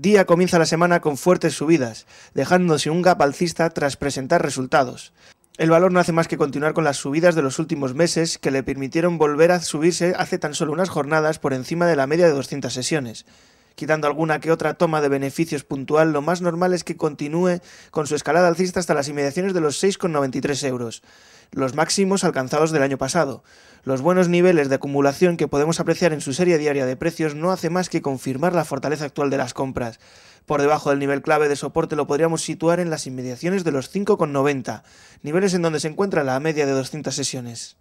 Día comienza la semana con fuertes subidas, dejándose un gap alcista tras presentar resultados. El valor no hace más que continuar con las subidas de los últimos meses que le permitieron volver a subirse hace tan solo unas jornadas por encima de la media de 200 sesiones. Quitando alguna que otra toma de beneficios puntual, lo más normal es que continúe con su escalada alcista hasta las inmediaciones de los 6,93 euros, los máximos alcanzados del año pasado. Los buenos niveles de acumulación que podemos apreciar en su serie diaria de precios no hace más que confirmar la fortaleza actual de las compras. Por debajo del nivel clave de soporte lo podríamos situar en las inmediaciones de los 5,90, niveles en donde se encuentra la media de 200 sesiones.